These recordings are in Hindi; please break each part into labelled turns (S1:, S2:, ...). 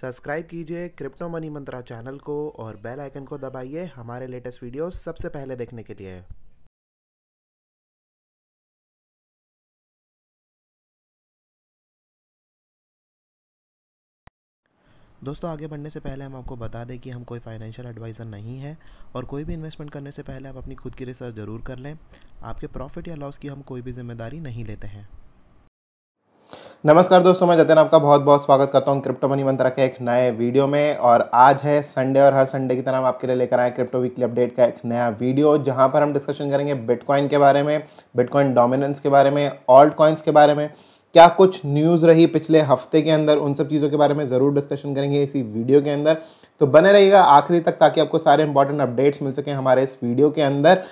S1: सब्सक्राइब कीजिए क्रिप्टो मनी मंत्रा चैनल को और बेल आइकन को दबाइए हमारे लेटेस्ट वीडियो सबसे पहले देखने के लिए दोस्तों आगे बढ़ने से पहले हम आपको बता दें कि हम कोई फाइनेंशियल एडवाइज़र नहीं है और कोई भी इन्वेस्टमेंट करने से पहले आप अपनी खुद की रिसर्च ज़रूर कर लें आपके प्रॉफिट या लॉस की हम कोई भी जिम्मेदारी नहीं लेते हैं नमस्कार दोस्तों मैं जतन आपका बहुत बहुत स्वागत करता हूँ क्रिप्टो मनी मंत्रा के एक नए वीडियो में और आज है संडे और हर संडे की तरह हम आपके लिए लेकर आए क्रिप्टो वीकली अपडेट का एक नया वीडियो जहाँ पर हम डिस्कशन करेंगे बिटकॉइन के बारे में बिटकॉइन डोमिनेंस के बारे में ऑल्ट कॉइन्स के बारे में क्या कुछ न्यूज़ रही पिछले हफ्ते के अंदर उन सब चीज़ों के बारे में ज़रूर डिस्कशन करेंगे इसी वीडियो के अंदर तो बने रहिएगा आखिरी तक ताकि आपको सारे इंपॉर्टेंट अपडेट्स मिल सकें हमारे इस वीडियो के अंदर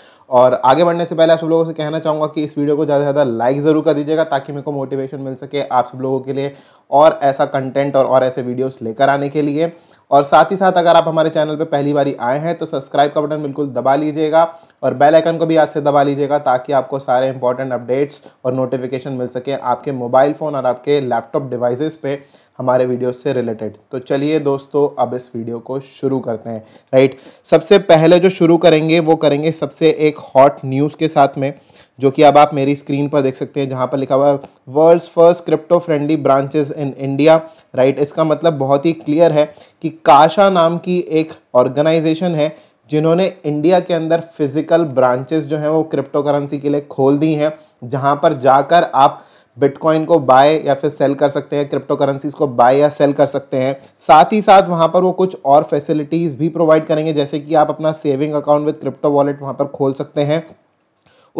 S1: और आगे बढ़ने से पहले आप सब लोगों से कहना चाहूँगा कि इस वीडियो को ज़्यादा से ज़्यादा लाइक ज़रूर कर दीजिएगा ताकि मेरे को मोटिवेशन मिल सके आप सब लोगों के लिए और ऐसा कंटेंट और, और ऐसे वीडियोस लेकर आने के लिए और साथ ही साथ अगर आप हमारे चैनल पर पहली बार आए हैं तो सब्सक्राइब का बटन बिल्कुल दबा लीजिएगा और बेल आइकन को भी आज से दबा लीजिएगा ताकि आपको सारे इंपॉर्टेंट अपडेट्स और नोटिफिकेशन मिल सके आपके मोबाइल फ़ोन और आपके लैपटॉप डिवाइसेस पे हमारे वीडियो से रिलेटेड तो चलिए दोस्तों अब इस वीडियो को शुरू करते हैं राइट सबसे पहले जो शुरू करेंगे वो करेंगे सबसे एक हॉट न्यूज़ के साथ में जो कि अब आप मेरी स्क्रीन पर देख सकते हैं जहाँ पर लिखा हुआ है world's first crypto friendly branches in India right इसका मतलब बहुत ही क्लियर है कि काशा नाम की एक ऑर्गेनाइजेशन है जिन्होंने इंडिया के अंदर फिजिकल ब्रांचेस जो हैं वो क्रिप्टो करेंसी के लिए खोल दी हैं जहाँ पर जाकर आप बिटकॉइन को बाय या फिर सेल कर सकते हैं क्रिप्टो करेंसीज को बाय या सेल कर सकते हैं साथ ही साथ वहाँ पर वो कुछ और फैसिलिटीज़ भी प्रोवाइड करेंगे जैसे कि आप अपना saving account with crypto wallet वहाँ पर खोल सकते हैं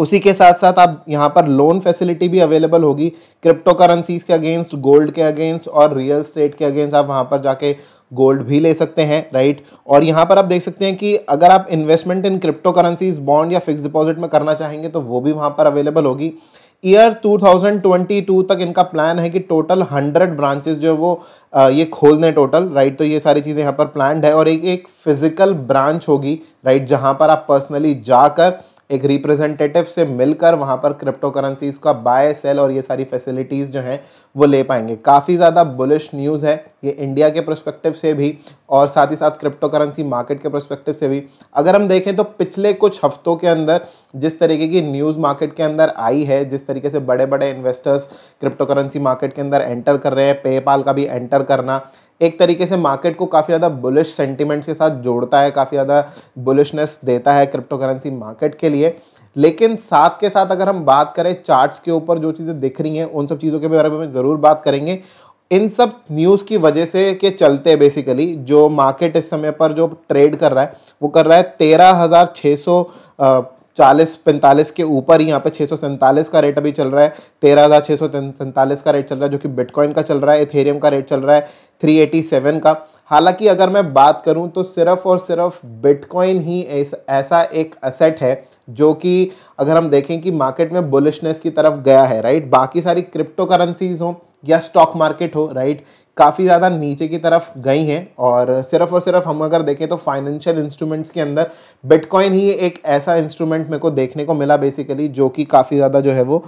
S1: उसी के साथ साथ आप यहाँ पर लोन फैसिलिटी भी अवेलेबल होगी क्रिप्टो करेंसीज के अगेंस्ट गोल्ड के अगेंस्ट और रियल स्टेट के अगेंस्ट आप वहाँ पर जाके गोल्ड भी ले सकते हैं राइट और यहाँ पर आप देख सकते हैं कि अगर आप investment in crypto currencies bond या फिक्स डिपॉजिट में करना चाहेंगे तो वो भी वहाँ पर अवेलेबल होगी ईयर 2022 तक इनका प्लान है कि टोटल 100 ब्रांचेस जो है वो ये खोल दें टोटल राइट तो ये सारी चीज़ें यहाँ पर प्लान है और एक एक फिज़िकल ब्रांच होगी राइट जहाँ पर आप पर्सनली जाकर एक रिप्रेजेंटेटिव से मिलकर वहाँ पर क्रिप्टो करेंसीज का बाय सेल और ये सारी फैसिलिटीज़ जो हैं वो ले पाएंगे काफ़ी ज़्यादा बुलिश न्यूज़ है ये इंडिया के प्रोस्पेक्टिव से भी और साथ ही साथ क्रिप्टो करेंसी मार्केट के प्रोस्पेक्टिव से भी अगर हम देखें तो पिछले कुछ हफ्तों के अंदर जिस तरीके की न्यूज़ मार्केट के अंदर आई है जिस तरीके से बड़े बड़े इन्वेस्टर्स क्रिप्टो करेंसी मार्केट के अंदर एंटर कर रहे हैं पेपाल का भी एंटर करना एक तरीके से मार्केट को काफ़ी ज़्यादा बुलिश सेंटिमेंट्स के साथ जोड़ता है काफ़ी ज़्यादा बुलिशनेस देता है क्रिप्टो करेंसी मार्केट के लिए लेकिन साथ के साथ अगर हम बात करें चार्ट्स के ऊपर जो चीज़ें दिख रही हैं उन सब चीज़ों के बारे में ज़रूर बात करेंगे इन सब न्यूज़ की वजह से के चलते बेसिकली जो मार्केट इस समय पर जो ट्रेड कर रहा है वो कर रहा है तेरह चालीस पैंतालीस के ऊपर ही यहाँ पे छः सौ सैंतालीस का रेट अभी चल रहा है तेरह हज़ार छः सौ सैंतालीस का रेट चल रहा है जो कि बिटकॉइन का चल रहा है इथेरियम का रेट चल रहा है थ्री एटी सेवन का हालांकि अगर मैं बात करूँ तो सिर्फ और सिर्फ बिटकॉइन ही ऐसा एक असेट है जो कि अगर हम देखें कि मार्केट में बुलिशनेस की तरफ गया है राइट बाकी सारी क्रिप्टो करेंसीज हों या स्टॉक मार्केट हो राइट काफ़ी ज़्यादा नीचे की तरफ गई हैं और सिर्फ और सिर्फ हम अगर देखें तो फाइनेंशियल इंस्ट्रूमेंट्स के अंदर बिटकॉइन ही एक ऐसा इंस्ट्रूमेंट मेरे को देखने को मिला बेसिकली जो कि काफ़ी ज़्यादा जो है वो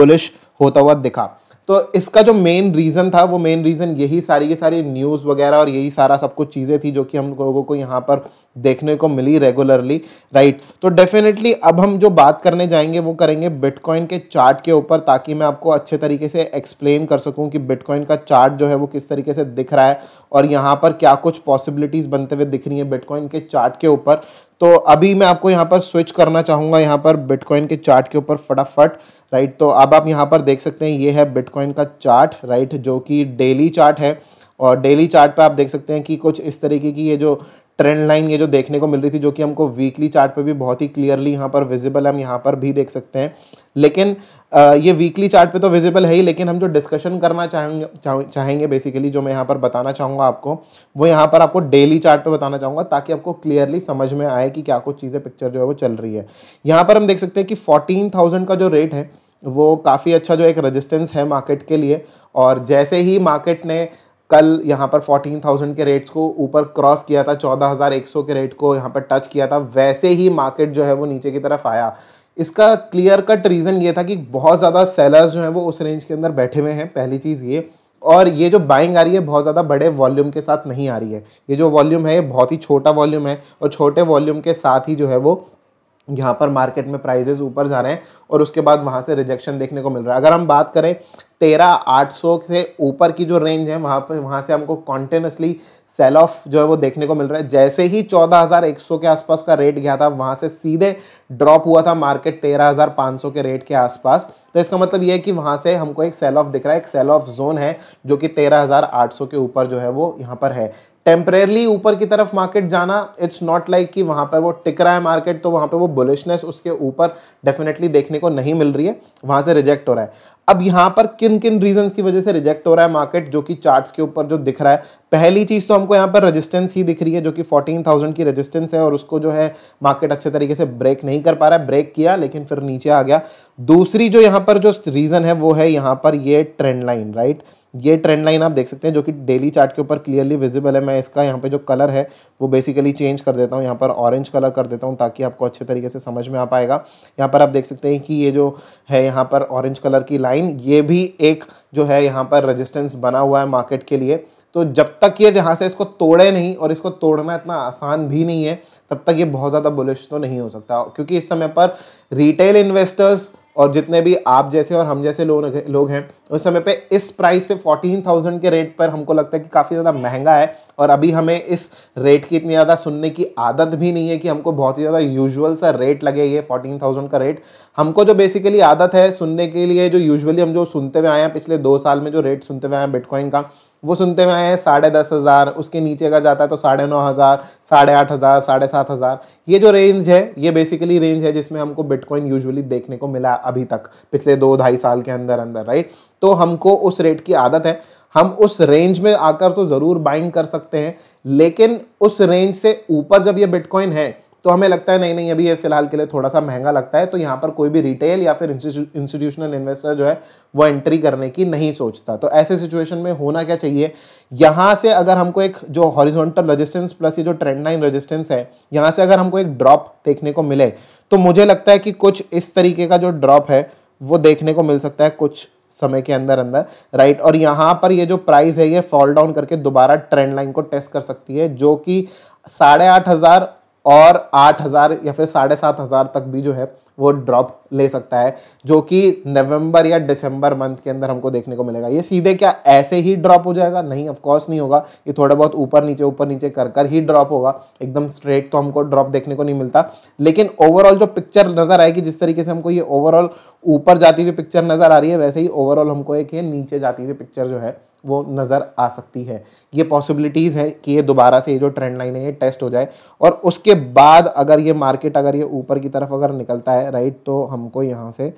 S1: बुलिश होता हुआ दिखा तो इसका जो मेन रीज़न था वो मेन रीज़न यही सारी की सारी न्यूज़ वगैरह और यही सारा सब कुछ चीज़ें थी जो कि हम लोगों को यहाँ पर देखने को मिली रेगुलरली राइट तो डेफिनेटली अब हम जो बात करने जाएंगे वो करेंगे बिटकॉइन के चार्ट के ऊपर ताकि मैं आपको अच्छे तरीके से एक्सप्लेन कर सकूँ कि बिटकॉइन का चार्ट जो है वो किस तरीके से दिख रहा है और यहाँ पर क्या कुछ पॉसिबिलिटीज़ बनते हुए दिख रही हैं बिटकॉइन के चार्ट के ऊपर तो अभी मैं आपको यहाँ पर स्विच करना चाहूँगा यहाँ पर बिटकॉइन के चार्ट के ऊपर फटाफट राइट तो अब आप यहाँ पर देख सकते हैं ये है बिटकॉइन का चार्ट राइट जो कि डेली चार्ट है और डेली चार्ट पे आप देख सकते हैं कि कुछ इस तरीके की ये जो ट्रेंड लाइन ये जो देखने को मिल रही थी जो कि हमको वीकली चार्ट पे भी बहुत ही क्लियरली यहाँ पर विजिबल है हम यहाँ पर भी देख सकते हैं लेकिन ये वीकली चार्ट पे तो विजिबल है ही लेकिन हम जो डिस्कशन करना चाहेंगे चाहेंगे बेसिकली जो मैं यहाँ पर बताना चाहूँगा आपको वो यहाँ पर आपको डेली चार्ट पे बताना चाहूँगा ताकि आपको क्लियरली समझ में आए कि क्या कुछ चीज़ें पिक्चर जो है वो चल रही है यहाँ पर हम देख सकते हैं कि फोर्टीन का जो रेट है वो काफ़ी अच्छा जो एक रजिस्टेंस है मार्केट के लिए और जैसे ही मार्केट ने कल यहाँ पर 14,000 के रेट्स को ऊपर क्रॉस किया था 14,100 के रेट को यहाँ पर टच किया था वैसे ही मार्केट जो है वो नीचे की तरफ आया इसका क्लियर कट रीज़न ये था कि बहुत ज़्यादा सेलर्स जो हैं वो उस रेंज के अंदर बैठे हुए हैं पहली चीज़ ये और ये जो बाइंग आ रही है बहुत ज़्यादा बड़े वॉल्यूम के साथ नहीं आ रही है ये जो वॉल्यूम है ये बहुत ही छोटा वॉल्यूम है और छोटे वॉल्यूम के साथ ही जो है वो यहाँ पर मार्केट में प्राइजेज ऊपर जा रहे हैं और उसके बाद वहाँ से रिजेक्शन देखने को मिल रहा है अगर हम बात करें तेरह आठ सौ से ऊपर की जो रेंज है वहाँ पर वहाँ से हमको कॉन्टिन्यूसली सेल ऑफ जो है वो देखने को मिल रहा है जैसे ही चौदह हज़ार एक सौ के आसपास का रेट गया था वहाँ से सीधे ड्रॉप हुआ था मार्केट तेरह हज़ार पाँच सौ के रेट के आसपास तो इसका मतलब ये है कि वहाँ से हमको एक सेल ऑफ दिख रहा है एक सेल ऑफ जोन है जो कि तेरह हज़ार आठ सौ के ऊपर जो है वो यहाँ पर है टेम्परेरली ऊपर की तरफ मार्केट जाना इट्स नॉट लाइक कि वहाँ पर वो टिक रहा है मार्केट तो वहाँ पर वो बुलिशनेस उसके ऊपर डेफिनेटली देखने को नहीं मिल रही है वहाँ से रिजेक्ट हो रहा है अब यहाँ पर किन किन रीजंस की वजह से रिजेक्ट हो रहा है मार्केट जो कि चार्ट्स के ऊपर जो दिख रहा है पहली चीज़ तो हमको यहाँ पर रेजिस्टेंस ही दिख रही है जो कि 14,000 की रेजिस्टेंस है और उसको जो है मार्केट अच्छे तरीके से ब्रेक नहीं कर पा रहा है ब्रेक किया लेकिन फिर नीचे आ गया दूसरी जो यहाँ पर जो रीज़न है वो है यहाँ पर ये ट्रेंड लाइन राइट right? ये ट्रेंड लाइन आप देख सकते हैं जो कि डेली चार्ट के ऊपर क्लियरली विजिबल है मैं इसका यहाँ पे जो कलर है वो बेसिकली चेंज कर देता हूँ यहाँ पर ऑरेंज कलर कर देता हूँ ताकि आपको अच्छे तरीके से समझ में आ पाएगा यहाँ पर आप देख सकते हैं कि ये जो है यहाँ पर ऑरेंज कलर की लाइन ये भी एक जो है यहाँ पर रजिस्टेंस बना हुआ है मार्केट के लिए तो जब तक ये जहाँ से इसको तोड़े नहीं और इसको तोड़ना इतना आसान भी नहीं है तब तक ये बहुत ज़्यादा बुलिश तो नहीं हो सकता क्योंकि इस समय पर रिटेल इन्वेस्टर्स और जितने भी आप जैसे और हम जैसे लोग लोग हैं उस समय पे इस प्राइस पे फोर्टीन थाउजेंड के रेट पर हमको लगता है कि काफ़ी ज़्यादा महंगा है और अभी हमें इस रेट की इतनी ज़्यादा सुनने की आदत भी नहीं है कि हमको बहुत ही ज़्यादा यूजुअल सा रेट लगे ये फोर्टीन थाउजेंड का रेट हमको जो बेसिकली आदत है सुनने के लिए जो यूजअली हम जो सुनते हुए आए हैं पिछले दो साल में जो रेट सुनते हुए आए हैं बिटकॉइन का वो सुनते हुए आए साढ़े दस हज़ार उसके नीचे अगर जाता है तो साढ़े नौ हज़ार साढ़े आठ हज़ार साढ़े सात हज़ार ये जो रेंज है ये बेसिकली रेंज है जिसमें हमको बिटकॉइन यूजुअली देखने को मिला अभी तक पिछले दो ढाई साल के अंदर अंदर राइट तो हमको उस रेट की आदत है हम उस रेंज में आकर तो ज़रूर बाइंग कर सकते हैं लेकिन उस रेंज से ऊपर जब ये बिटकॉइन है तो हमें लगता है नहीं नहीं अभी ये फिलहाल के लिए थोड़ा सा महंगा लगता है तो यहाँ पर कोई भी रिटेल या फिर इंस्टीट्यूशनल इन्वेस्टर जो है वो एंट्री करने की नहीं सोचता तो ऐसे सिचुएशन में होना क्या चाहिए यहाँ से अगर हमको एक जो हॉरिजॉन्टल रेजिस्टेंस प्लस ये जो ट्रेंड लाइन रेजिस्टेंस है यहाँ से अगर हमको एक ड्रॉप देखने को मिले तो मुझे लगता है कि कुछ इस तरीके का जो ड्रॉप है वो देखने को मिल सकता है कुछ समय के अंदर अंदर राइट और यहाँ पर ये जो प्राइस है ये फॉल डाउन करके दोबारा ट्रेंड लाइन को टेस्ट कर सकती है जो कि साढ़े आठ हज़ार और आठ हज़ार या फिर साढ़े सात हज़ार तक भी जो है वो ड्रॉप ले सकता है जो कि नवंबर या दिसंबर मंथ के अंदर हमको देखने को मिलेगा ये सीधे क्या ऐसे ही ड्रॉप हो जाएगा नहीं ऑफ कोर्स नहीं होगा ये थोड़ा बहुत ऊपर नीचे ऊपर नीचे कर कर ही ड्रॉप होगा एकदम स्ट्रेट तो हमको ड्रॉप देखने को नहीं मिलता लेकिन ओवरऑल जो पिक्चर नज़र आएगी जिस तरीके से हमको ये ओवरऑल ऊपर जाती हुई पिक्चर नज़र आ रही है वैसे ही ओवरऑल हमको एक ये नीचे जाती हुई पिक्चर जो है वो नज़र आ सकती है ये पॉसिबिलिटीज़ हैं कि ये दोबारा से ये जो ट्रेंड लाइन है ये टेस्ट हो जाए और उसके बाद अगर ये मार्केट अगर ये ऊपर की तरफ अगर निकलता है राइट तो हमको यहाँ से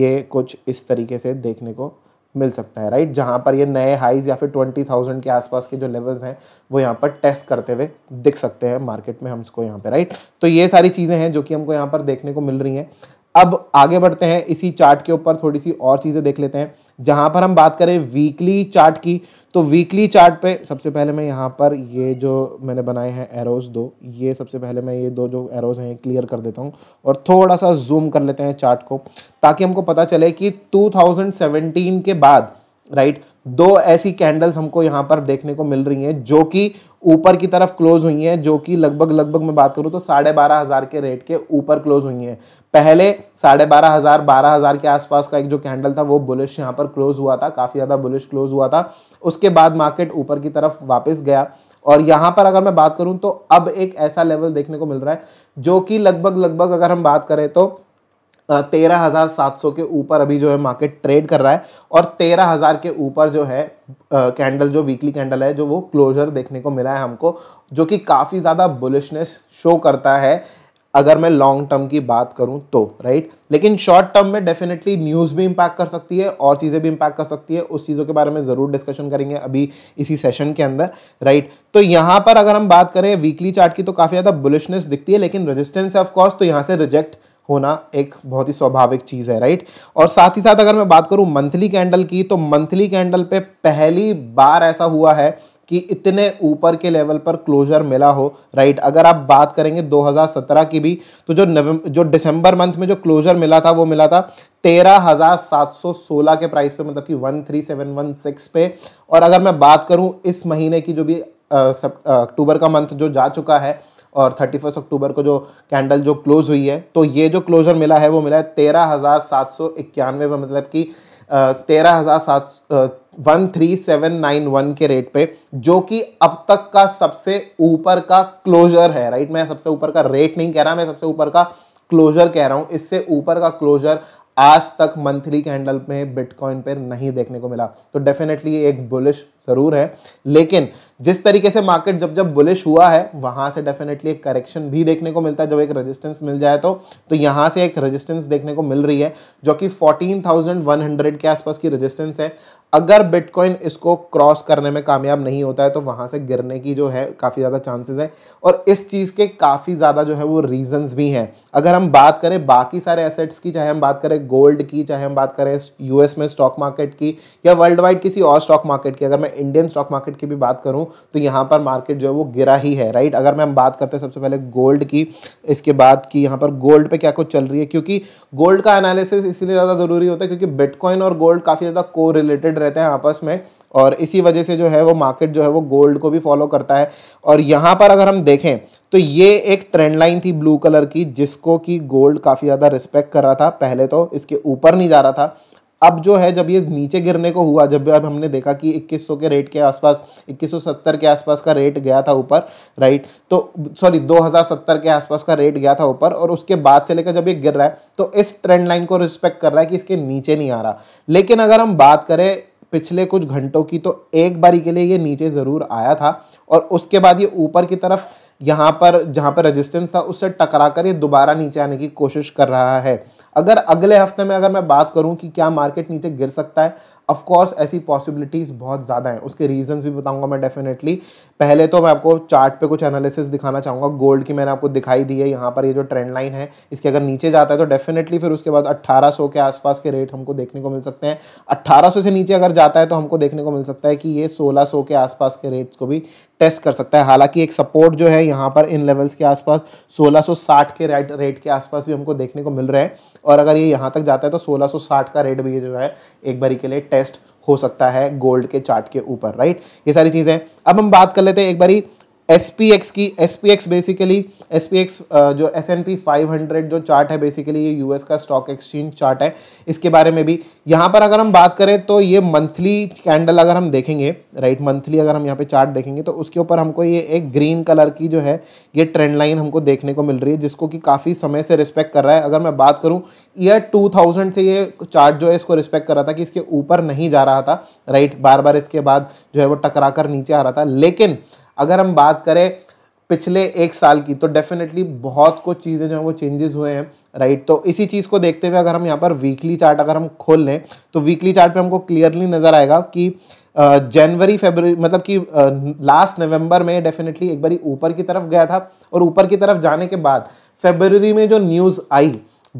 S1: ये कुछ इस तरीके से देखने को मिल सकता है राइट जहाँ पर ये नए हाइज या फिर ट्वेंटी थाउजेंड के आसपास के जो लेवल्स हैं वो यहाँ पर टेस्ट करते हुए दिख सकते हैं मार्केट में हमको यहाँ पे राइट तो ये सारी चीज़ें हैं जो कि हमको यहाँ पर देखने को मिल रही हैं अब आगे बढ़ते हैं इसी चार्ट के ऊपर थोड़ी सी और चीज़ें देख लेते हैं जहां पर हम बात करें वीकली चार्ट की तो वीकली चार्ट पे सबसे पहले मैं यहाँ पर ये जो मैंने बनाए हैं एरोज़ दो ये सबसे पहले मैं ये दो जो एरोज़ हैं क्लियर कर देता हूँ और थोड़ा सा जूम कर लेते हैं चार्ट को ताकि हमको पता चले कि 2017 के बाद राइट दो ऐसी कैंडल्स हमको यहाँ पर देखने को मिल रही हैं जो कि ऊपर की तरफ क्लोज हुई हैं जो कि लगभग लगभग मैं बात करूँ तो साढ़े बारह हज़ार के रेट के ऊपर क्लोज हुई हैं पहले साढ़े बारह हज़ार बारह हज़ार के आसपास का एक जो कैंडल था वो बुलिश यहाँ पर क्लोज हुआ था काफ़ी ज़्यादा बुलिश क्लोज हुआ था उसके बाद मार्केट ऊपर की तरफ वापस गया और यहाँ पर अगर मैं बात करूँ तो अब एक ऐसा लेवल देखने को मिल रहा है जो कि लगभग लगभग अगर हम बात करें तो तेरह हज़ार सात सौ के ऊपर अभी जो है मार्केट ट्रेड कर रहा है और तेरह हज़ार के ऊपर जो है कैंडल जो वीकली कैंडल है जो वो क्लोजर देखने को मिला है हमको जो कि काफ़ी ज़्यादा बुलिशनेस शो करता है अगर मैं लॉन्ग टर्म की बात करूं तो राइट लेकिन शॉर्ट टर्म में डेफिनेटली न्यूज़ भी इम्पैक्ट कर सकती है और चीज़ें भी इम्पैक्ट कर सकती है उस चीज़ों के बारे में ज़रूर डिस्कशन करेंगे अभी इसी सेशन के अंदर राइट तो यहाँ पर अगर हम बात करें वीकली चार्ट की तो काफ़ी ज़्यादा बुलिशनेस दिखती है लेकिन रजिस्टेंस है ऑफकोर्स तो यहाँ से रिजेक्ट होना एक बहुत ही स्वाभाविक चीज़ है राइट और साथ ही साथ अगर मैं बात करूँ मंथली कैंडल की तो मंथली कैंडल पे पहली बार ऐसा हुआ है कि इतने ऊपर के लेवल पर क्लोजर मिला हो राइट अगर आप बात करेंगे 2017 की भी तो जो नवंबर जो दिसंबर मंथ में जो क्लोजर मिला था वो मिला था 13,716 के प्राइस पे मतलब कि 13,716 पे और अगर मैं बात करूं इस महीने की जो भी अक्टूबर का मंथ जो जा चुका है और थर्टी फर्स्ट अक्टूबर को जो कैंडल जो क्लोज़ हुई है तो ये जो क्लोजर मिला है वो मिला है तेरह हज़ार सात सौ इक्यानवे पर मतलब कि तेरह हज़ार सात one three seven nine one के रेट पे जो कि अब तक का सबसे ऊपर का क्लोजर है राइट मैं सबसे ऊपर का रेट नहीं कह रहा मैं सबसे ऊपर का क्लोजर कह रहा हूँ इससे ऊपर का क्लोजर आज तक मंथली कैंडल में बिटकॉइन पर नहीं देखने को मिला तो डेफिनेटली एक बुलिश ज़रूर है लेकिन जिस तरीके से मार्केट जब जब बुलिश हुआ है वहां से डेफिनेटली एक करेक्शन भी देखने को मिलता है जब एक रजिस्टेंस मिल जाए तो तो यहां से एक रजिस्टेंस देखने को मिल रही है जो कि 14,100 के आसपास की रजिस्टेंस है अगर बिटकॉइन इसको क्रॉस करने में कामयाब नहीं होता है तो वहां से गिरने की जो है काफ़ी ज़्यादा चांसेस है और इस चीज़ के काफ़ी ज़्यादा जो है वो रीजंस भी हैं अगर हम बात करें बाकी सारे एसेट्स की चाहे हम बात करें गोल्ड की चाहे हम बात करें यूएस में स्टॉक मार्केट की या वर्ल्ड वाइड किसी और स्टॉक मार्केट की अगर मैं इंडियन स्टॉक मार्केट की भी बात करूँ करूँ तो यहाँ पर मार्केट जो है वो गिरा ही है राइट अगर मैं हम बात करते हैं सबसे पहले गोल्ड की इसके बाद कि यहाँ पर गोल्ड पे क्या कुछ चल रही है क्योंकि गोल्ड का एनालिसिस इसीलिए ज़्यादा ज़रूरी होता है क्योंकि बिटकॉइन और गोल्ड काफ़ी ज़्यादा को रिलेटेड रहते हैं आपस में और इसी वजह से जो है वो मार्केट जो है वो गोल्ड को भी फॉलो करता है और यहाँ पर अगर हम देखें तो ये एक ट्रेंड लाइन थी ब्लू कलर की जिसको कि गोल्ड काफ़ी ज़्यादा रिस्पेक्ट कर रहा था पहले तो इसके ऊपर नहीं जा रहा था अब जो है जब ये नीचे गिरने को हुआ जब अब हमने देखा कि 2100 के रेट के आसपास 2170 के आसपास का रेट गया था ऊपर राइट तो सॉरी 2070 के आसपास का रेट गया था ऊपर और उसके बाद से लेकर जब ये गिर रहा है तो इस ट्रेंड लाइन को रिस्पेक्ट कर रहा है कि इसके नीचे नहीं आ रहा लेकिन अगर हम बात करें पिछले कुछ घंटों की तो एक बारी के लिए ये नीचे ज़रूर आया था और उसके बाद ये ऊपर की तरफ यहाँ पर जहाँ पर रेजिस्टेंस था उससे टकरा कर ये दोबारा नीचे आने की कोशिश कर रहा है अगर अगले हफ्ते में अगर मैं बात करूं कि क्या मार्केट नीचे गिर सकता है ऑफ कोर्स ऐसी पॉसिबिलिटीज़ बहुत ज़्यादा हैं उसके रीजंस भी बताऊंगा मैं डेफिनेटली पहले तो मैं आपको चार्ट पे कुछ एनालिसिस दिखाना चाहूँगा गोल्ड की मैंने आपको दिखाई दी है यहाँ पर ये जो ट्रेंड लाइन है इसके अगर नीचे जाता है तो डेफिनेटली फिर उसके बाद 1800 के आसपास के रेट हमको देखने को मिल सकते हैं अट्ठारह से नीचे अगर जाता है तो हमको देखने को मिल सकता है कि ये सोलह के आसपास के रेट्स को भी टेस्ट कर सकता है हालांकि एक सपोर्ट जो है यहाँ पर इन लेवल्स के आसपास 1660 के रेट रेट के आसपास भी हमको देखने को मिल रहा है और अगर ये यहाँ तक जाता है तो 1660 का रेट भी जो है एक बारी के लिए टेस्ट हो सकता है गोल्ड के चार्ट के ऊपर राइट ये सारी चीज़ें अब हम बात कर लेते हैं एक बारी एस पी एक्स की S P X basically S P X जो S and P five hundred जो चार्ट है बेसिकली ये यूएस का स्टॉक एक्सचेंज चार्ट है इसके बारे में भी यहाँ पर अगर हम बात करें तो ये मंथली कैंडल अगर हम देखेंगे राइट मंथली अगर हम यहाँ पे चार्ट देखेंगे तो उसके ऊपर हमको ये एक ग्रीन कलर की जो है ये ट्रेंड लाइन हमको देखने को मिल रही है जिसको कि काफ़ी समय से रिस्पेक्ट कर रहा है अगर मैं बात करूँ ईयर थाउजेंड से ये चार्ट जो है इसको रिस्पेक्ट कर रहा था कि इसके ऊपर नहीं जा रहा था राइट बार बार इसके बाद जो है वो टकरा कर नीचे आ रहा था लेकिन अगर हम बात करें पिछले एक साल की तो डेफिनेटली बहुत कुछ चीज़ें जो हैं वो चेंजेस हुए हैं राइट तो इसी चीज़ को देखते हुए अगर हम यहाँ पर वीकली चार्ट अगर हम खोल लें तो वीकली चार्ट पे हमको क्लियरली नज़र आएगा कि जनवरी फेबररी मतलब कि लास्ट नवंबर में डेफिनेटली एक बारी ऊपर की तरफ गया था और ऊपर की तरफ जाने के बाद फेबररी में जो न्यूज़ आई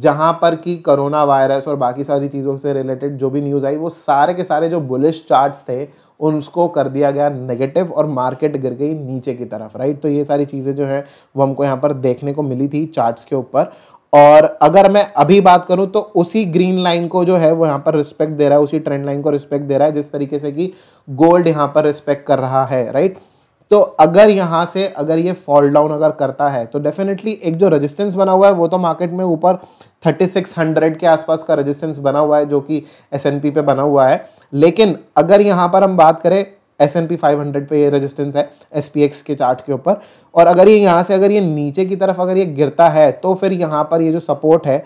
S1: जहाँ पर कि कोरोना वायरस और बाकी सारी चीज़ों से रिलेटेड जो भी न्यूज़ आई वो सारे के सारे जो बुलिश चार्ट्स थे उनको कर दिया गया नेगेटिव और मार्केट गिर गई नीचे की तरफ राइट तो ये सारी चीज़ें जो है वो हमको यहाँ पर देखने को मिली थी चार्ट्स के ऊपर और अगर मैं अभी बात करूं तो उसी ग्रीन लाइन को जो है वो यहाँ पर रिस्पेक्ट दे रहा है उसी ट्रेंड लाइन को रिस्पेक्ट दे रहा है जिस तरीके से कि गोल्ड यहाँ पर रिस्पेक्ट कर रहा है राइट तो अगर यहाँ से अगर ये फॉल डाउन अगर करता है तो डेफिनेटली एक जो रेजिस्टेंस बना हुआ है वो तो मार्केट में ऊपर 3600 के आसपास का रेजिस्टेंस बना हुआ है जो कि एस पे बना हुआ है लेकिन अगर यहाँ पर हम बात करें S and P five hundred पर ये रेजिस्टेंस है एस पी एक्स के चार्ट के ऊपर और अगर ये यहाँ से अगर ये नीचे की तरफ अगर ये गिरता है तो फिर यहाँ पर ये जो सपोर्ट है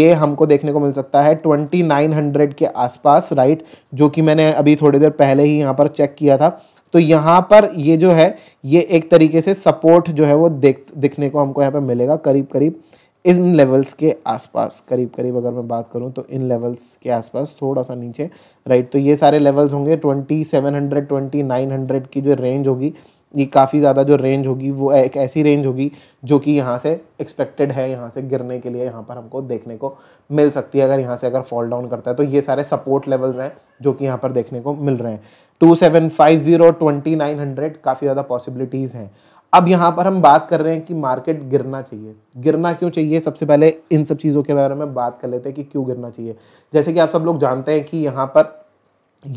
S1: ये हमको देखने को मिल सकता है ट्वेंटी नाइन हंड्रेड के आसपास राइट जो कि मैंने अभी थोड़ी देर पहले ही यहाँ पर चेक किया था तो यहाँ पर ये जो है ये एक तरीके से सपोर्ट जो है वो देख दिखने को हमको यहाँ पर मिलेगा करीब करीब इन लेवल्स के आसपास करीब करीब अगर मैं बात करूँ तो इन लेवल्स के आसपास थोड़ा सा नीचे राइट तो ये सारे लेवल्स होंगे twenty seven hundred twenty nine hundred की जो रेंज होगी ये काफ़ी ज़्यादा जो रेंज होगी वो एक ऐसी रेंज होगी जो कि यहाँ से एक्सपेक्टेड है यहाँ से गिरने के लिए यहाँ पर हमको देखने को मिल सकती है अगर यहाँ से अगर फॉल डाउन करता है तो ये सारे सपोर्ट लेवल्स हैं जो कि यहाँ पर देखने को मिल रहे हैं two seven five zero twenty nine hundred काफ़ी ज़्यादा पॉसिबिलिटीज़ हैं अब यहाँ पर हम बात कर रहे हैं कि मार्केट गिरना चाहिए गिरना क्यों चाहिए सबसे पहले इन सब चीज़ों के बारे में बात कर लेते हैं कि क्यों गिरना चाहिए जैसे कि आप सब लोग जानते हैं कि यहाँ पर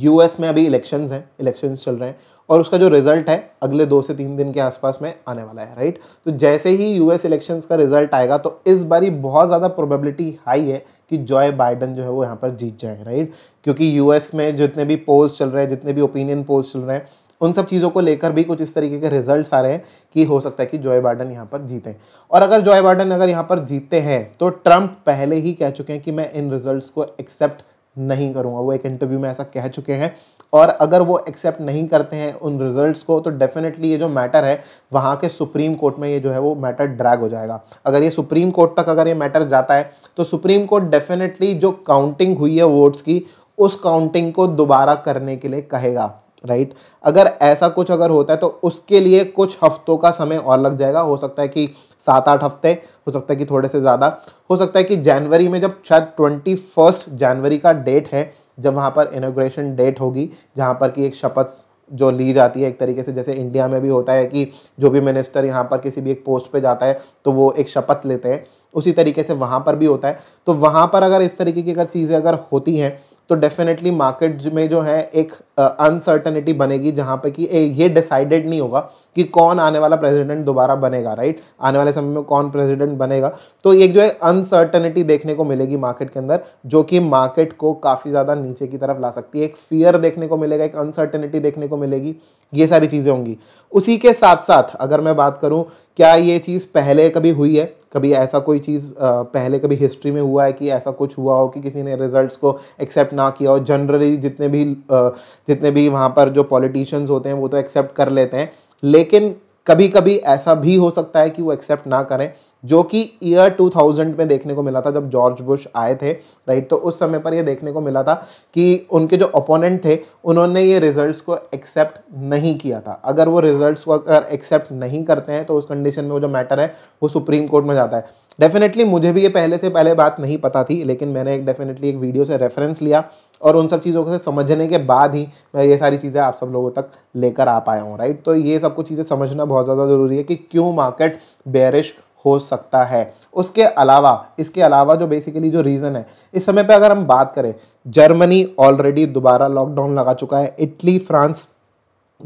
S1: यूएस में अभी इलेक्शंस हैं इलेक्शंस चल रहे हैं और उसका जो रिजल्ट है अगले दो से तीन दिन के आसपास में आने वाला है राइट तो जैसे ही यूएस इलेक्शंस का रिजल्ट आएगा तो इस बारी बहुत ज़्यादा प्रोबेबिलिटी हाई है कि जॉय बाइडन जो है वो यहाँ पर जीत जाए राइट क्योंकि यूएस में जितने भी पोल्स चल रहे हैं जितने भी ओपिनियन पोल्स चल रहे हैं उन सब चीज़ों को लेकर भी कुछ इस तरीके के रिजल्ट्स आ रहे हैं कि हो सकता है कि जॉय बाइडन यहाँ पर जीते और अगर जॉय बाइडन अगर यहाँ पर जीते हैं तो ट्रंप पहले ही कह चुके हैं कि मैं इन रिजल्ट्स को एक्सेप्ट नहीं करूँगा वो एक इंटरव्यू में ऐसा कह चुके हैं और अगर वो एक्सेप्ट नहीं करते हैं उन रिजल्ट्स को तो डेफिनेटली ये जो मैटर है वहाँ के सुप्रीम कोर्ट में ये जो है वो मैटर ड्रैग हो जाएगा अगर ये सुप्रीम कोर्ट तक अगर ये मैटर जाता है तो सुप्रीम कोर्ट डेफिनेटली जो काउंटिंग हुई है वोट्स की उस काउंटिंग को दोबारा करने के लिए कहेगा राइट अगर ऐसा कुछ अगर होता है तो उसके लिए कुछ हफ्तों का समय और लग जाएगा हो सकता है कि सात आठ हफ्ते हो सकता है कि थोड़े से ज़्यादा हो सकता है कि जनवरी में जब शायद ट्वेंटी फर्स्ट जनवरी का डेट है जब वहाँ पर इनोग्रेशन डेट होगी जहाँ पर कि एक शपथ जो ली जाती है एक तरीके से जैसे इंडिया में भी होता है कि जो भी मिनिस्टर यहाँ पर किसी भी एक पोस्ट पे जाता है तो वो एक शपथ लेते हैं उसी तरीके से वहाँ पर भी होता है तो वहाँ पर अगर इस तरीके की अगर चीज़ें अगर होती हैं तो डेफिनेटली मार्केट में जो है एक अनसर्टनिटी uh, बनेगी जहाँ पे कि ये डिसाइडेड नहीं होगा कि कौन आने वाला प्रेसिडेंट दोबारा बनेगा राइट आने वाले समय में कौन प्रेसिडेंट बनेगा तो एक जो है अनसर्टनिटी देखने को मिलेगी मार्केट के अंदर जो कि मार्केट को काफ़ी ज़्यादा नीचे की तरफ ला सकती है एक फियर देखने को मिलेगा एक अनसर्टनिटी देखने को मिलेगी ये सारी चीज़ें होंगी उसी के साथ साथ अगर मैं बात करूं क्या ये चीज़ पहले कभी हुई है कभी ऐसा कोई चीज़ पहले कभी हिस्ट्री में हुआ है कि ऐसा कुछ हुआ हो कि किसी ने रिजल्ट्स को एक्सेप्ट ना किया हो जनरली जितने भी जितने भी वहाँ पर जो पॉलिटिशियंस होते हैं वो तो एक्सेप्ट कर लेते हैं लेकिन कभी कभी ऐसा भी हो सकता है कि वो एक्सेप्ट ना करें जो कि ईयर 2000 में देखने को मिला था जब जॉर्ज बुश आए थे राइट तो उस समय पर यह देखने को मिला था कि उनके जो ओपोनेंट थे उन्होंने ये रिजल्ट्स को एक्सेप्ट नहीं किया था अगर वो रिजल्ट्स को अगर एक्सेप्ट नहीं करते हैं तो उस कंडीशन में वो जो मैटर है वो सुप्रीम कोर्ट में जाता है डेफिनेटली मुझे भी ये पहले से पहले बात नहीं पता थी लेकिन मैंने एक डेफिनेटली एक वीडियो से रेफरेंस लिया और उन सब चीज़ों को समझने के बाद ही मैं ये सारी चीज़ें आप सब लोगों तक लेकर आ पाया हूँ राइट तो ये सब कुछ चीज़ें समझना बहुत ज़्यादा ज़रूरी है कि क्यों मार्केट बेरिश हो सकता है उसके अलावा इसके अलावा जो बेसिकली जो रीज़न है इस समय पे अगर हम बात करें जर्मनी ऑलरेडी दोबारा लॉकडाउन लगा चुका है इटली फ्रांस